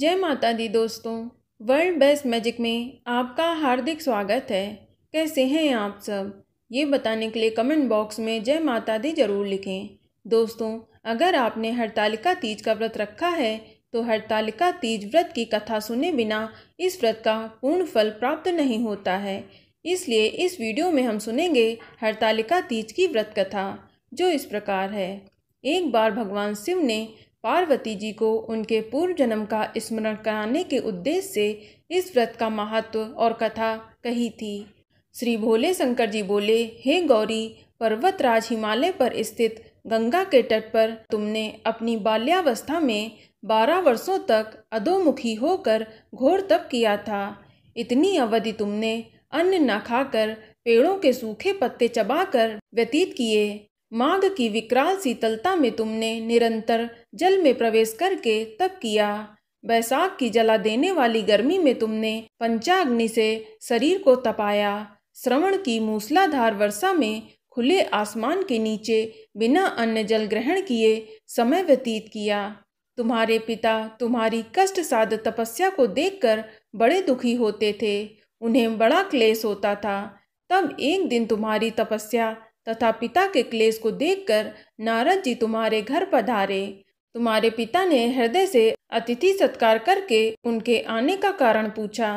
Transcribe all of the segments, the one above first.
जय माता दी दोस्तों वर्ल्ड बेस्ट मैजिक में आपका हार्दिक स्वागत है कैसे हैं आप सब ये बताने के लिए कमेंट बॉक्स में जय माता दी ज़रूर लिखें दोस्तों अगर आपने हड़तालिका तीज का व्रत रखा है तो हड़तालिका तीज व्रत की कथा सुने बिना इस व्रत का पूर्ण फल प्राप्त नहीं होता है इसलिए इस वीडियो में हम सुनेंगे हड़तालिका तीज की व्रत कथा जो इस प्रकार है एक बार भगवान शिव ने पार्वती जी को उनके पूर्व जन्म का स्मरण कराने के उद्देश्य से इस व्रत का महत्व और कथा कही थी श्री भोले शंकर जी बोले हे गौरी पर्वतराज हिमालय पर स्थित गंगा के तट पर तुमने अपनी बाल्यावस्था में बारह वर्षों तक अधोमुखी होकर घोर तप किया था इतनी अवधि तुमने अन्न न खाकर पेड़ों के सूखे पत्ते चबाकर व्यतीत किए माघ की विकराल शीतलता में तुमने निरंतर जल में प्रवेश करके तप किया बैसाख की जला देने वाली गर्मी में तुमने पंचाग्नि से शरीर को तपाया श्रवण की मूसलाधार वर्षा में खुले आसमान के नीचे बिना अन्य जल ग्रहण किए समय व्यतीत किया तुम्हारे पिता तुम्हारी कष्ट साध तपस्या को देखकर बड़े दुखी होते थे उन्हें बड़ा क्लेश होता था तब एक दिन तुम्हारी तपस्या तथा पिता के क्लेश को देखकर नारद जी तुम्हारे घर पधारे तुम्हारे पिता ने हृदय से अतिथि सत्कार करके उनके आने का कारण पूछा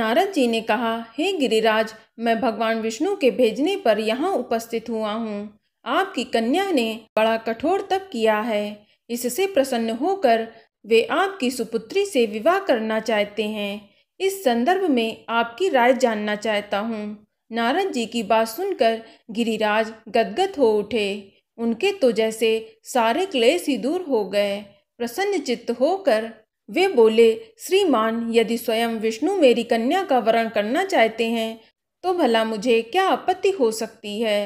नारद जी ने कहा हे गिरिराज मैं भगवान विष्णु के भेजने पर यहाँ उपस्थित हुआ हूँ आपकी कन्या ने बड़ा कठोर तप किया है इससे प्रसन्न होकर वे आपकी सुपुत्री से विवाह करना चाहते हैं इस संदर्भ में आपकी राय जानना चाहता हूँ नारद जी की बात सुनकर गिरिराज गदगद हो उठे उनके तो जैसे सारे क्लेश ही दूर हो गए प्रसन्न चित्त होकर वे बोले श्रीमान यदि स्वयं विष्णु मेरी कन्या का वरण करना चाहते हैं तो भला मुझे क्या आपत्ति हो सकती है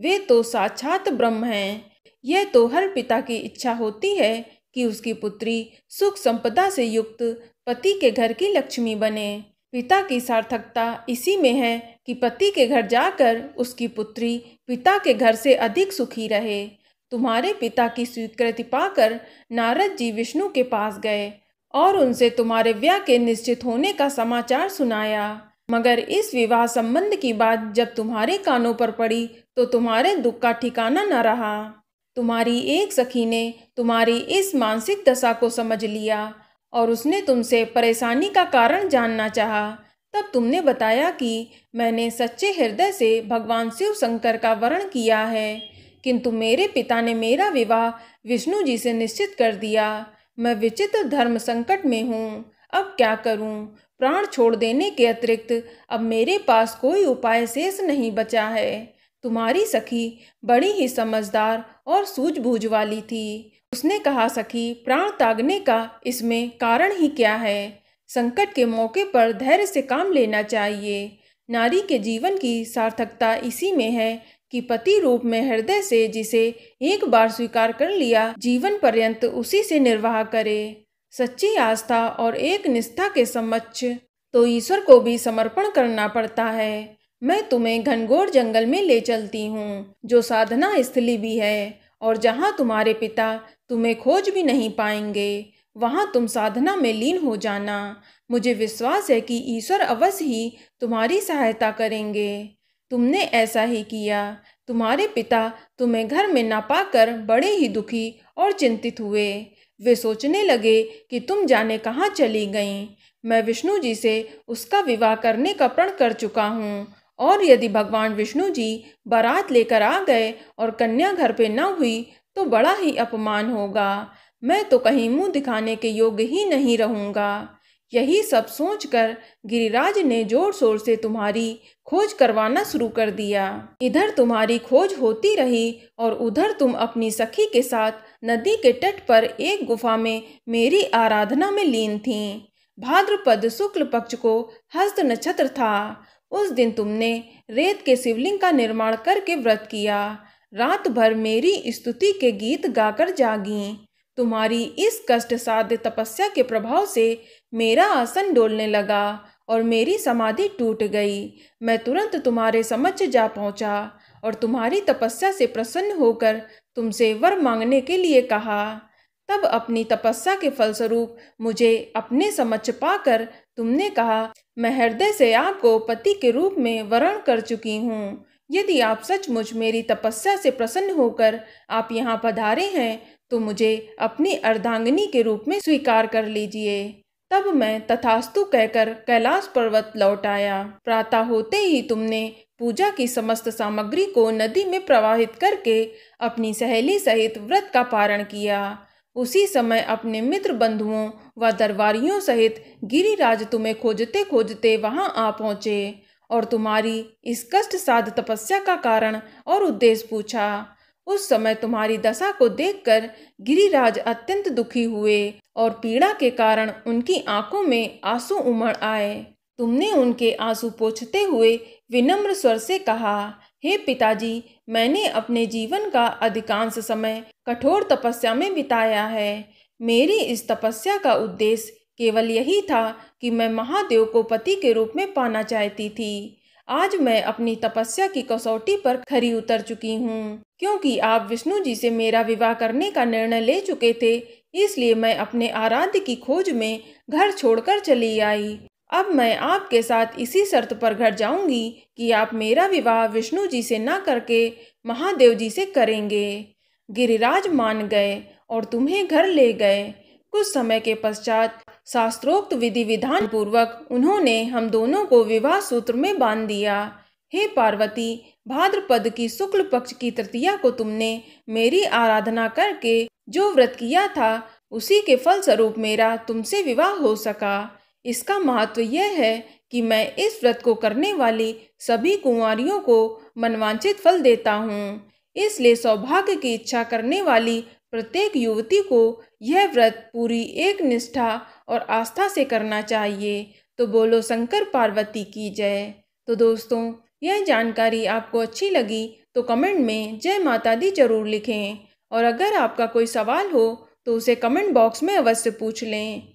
वे तो साक्षात ब्रह्म हैं यह तो हर पिता की इच्छा होती है कि उसकी पुत्री सुख संपदा से युक्त पति के घर की लक्ष्मी बने पिता की सार्थकता इसी में है कि पति के घर जाकर उसकी पुत्री पिता के घर से अधिक सुखी रहे तुम्हारे पिता की स्वीकृति पाकर नारद जी विष्णु के पास गए और उनसे तुम्हारे व्याह के निश्चित होने का समाचार सुनाया मगर इस विवाह संबंध की बात जब तुम्हारे कानों पर पड़ी तो तुम्हारे दुख का ठिकाना न रहा तुम्हारी एक सखी ने तुम्हारी इस मानसिक दशा को समझ लिया और उसने तुमसे परेशानी का कारण जानना चाहा तब तुमने बताया कि मैंने सच्चे हृदय से भगवान शिव शंकर का वर्ण किया है किंतु मेरे पिता ने मेरा विवाह विष्णु जी से निश्चित कर दिया मैं विचित्र धर्म संकट में हूँ अब क्या करूँ प्राण छोड़ देने के अतिरिक्त अब मेरे पास कोई उपाय शेष नहीं बचा है तुम्हारी सखी बड़ी ही समझदार और सूझबूझ वाली थी उसने कहा सखी प्राण त्यागने का इसमें कारण ही क्या है संकट के मौके पर धैर्य से काम लेना चाहिए नारी के जीवन की सार्थकता इसी में है कि पति रूप में हृदय से जिसे एक बार स्वीकार कर लिया जीवन पर्यंत उसी से निर्वाह करे सच्ची आस्था और एक निष्ठा के समक्ष तो ईश्वर को भी समर्पण करना पड़ता है मैं तुम्हें घनघोर जंगल में ले चलती हूँ जो साधना स्थली भी है और जहाँ तुम्हारे पिता तुम्हें खोज भी नहीं पाएंगे वहाँ तुम साधना में लीन हो जाना मुझे विश्वास है कि ईश्वर अवश्य ही तुम्हारी सहायता करेंगे तुमने ऐसा ही किया तुम्हारे पिता तुम्हें घर में ना पाकर बड़े ही दुखी और चिंतित हुए वे सोचने लगे कि तुम जाने कहाँ चली गईं मैं विष्णु जी से उसका विवाह करने का प्रण कर चुका हूँ और यदि भगवान विष्णु जी बारात लेकर आ गए और कन्या घर पे न हुई तो बड़ा ही अपमान होगा मैं तो कहीं मुंह दिखाने के योग्य ही नहीं रहूँगा यही सब सोचकर गिरिराज ने जोर शोर से तुम्हारी खोज करवाना शुरू कर दिया इधर तुम्हारी खोज होती रही और उधर तुम अपनी सखी के साथ नदी के तट पर एक गुफा में मेरी आराधना में लीन थीं भाद्रपद शुक्ल पक्ष को हस्त नक्षत्र था उस दिन तुमने रेत के शिवलिंग का निर्माण करके व्रत किया रात भर मेरी स्तुति के गीत गाकर जागी तुम्हारी इस कष्ट साध्य तपस्या के प्रभाव से मेरा आसन डोलने लगा और मेरी समाधि टूट गई मैं तुरंत तुम्हारे समक्ष जा पहुंचा और तुम्हारी तपस्या से प्रसन्न होकर तुमसे वर मांगने के लिए कहा तब अपनी तपस्या के फलस्वरूप मुझे अपने समक्ष पाकर तुमने कहा मैं हृदय से आपको पति के रूप में वर्ण कर चुकी हूँ यदि आप सचमुच मेरी तपस्या से प्रसन्न होकर आप यहाँ पधारे हैं तो मुझे अपनी अर्धांगिनी के रूप में स्वीकार कर लीजिए तब मैं तथास्तु कहकर कैलाश पर्वत लौट आया प्रातः होते ही तुमने पूजा की समस्त सामग्री को नदी में प्रवाहित करके अपनी सहेली सहित व्रत का पारण किया उसी समय अपने मित्र बंधुओं व दरबारियों सहित गिरिराज तुम्हें खोजते खोजते वहां आ पहुँचे और तुम्हारी इस कष्ट साध तपस्या का कारण और उद्देश्य पूछा उस समय तुम्हारी दशा को देखकर गिरिराज अत्यंत दुखी हुए और पीड़ा के कारण उनकी आंखों में आंसू उमड़ आए तुमने उनके आंसू पोछते हुए विनम्र स्वर से कहा हे पिताजी मैंने अपने जीवन का अधिकांश समय कठोर तपस्या में बिताया है मेरी इस तपस्या का उद्देश्य केवल यही था कि मैं महादेव को पति के रूप में पाना चाहती थी आज मैं अपनी तपस्या की कसौटी पर खरी उतर चुकी हूँ क्योंकि आप विष्णु जी से मेरा विवाह करने का निर्णय ले चुके थे इसलिए मैं अपने आराध्य की खोज में घर छोड़कर चली आई अब मैं आपके साथ इसी शर्त पर घर जाऊंगी कि आप मेरा विवाह विष्णु जी से ना करके महादेव जी से करेंगे गिरिराज मान गए और तुम्हें घर ले गए कुछ समय के पश्चात शास्त्रोक्त विधि विधान पूर्वक उन्होंने हम दोनों को विवाह सूत्र में बांध दिया हे पार्वती भाद्रपद की शुक्ल पक्ष की तृतीया को तुमने मेरी आराधना करके जो व्रत किया था उसी के फलस्वरूप मेरा तुमसे विवाह हो सका इसका महत्व यह है कि मैं इस व्रत को करने वाली सभी कुंवारियों को मनवांचित फल देता हूँ इसलिए सौभाग्य की इच्छा करने वाली प्रत्येक युवती को यह व्रत पूरी एक निष्ठा और आस्था से करना चाहिए तो बोलो शंकर पार्वती की जय तो दोस्तों यह जानकारी आपको अच्छी लगी तो कमेंट में जय माता दी जरूर लिखें और अगर आपका कोई सवाल हो तो उसे कमेंट बॉक्स में अवश्य पूछ लें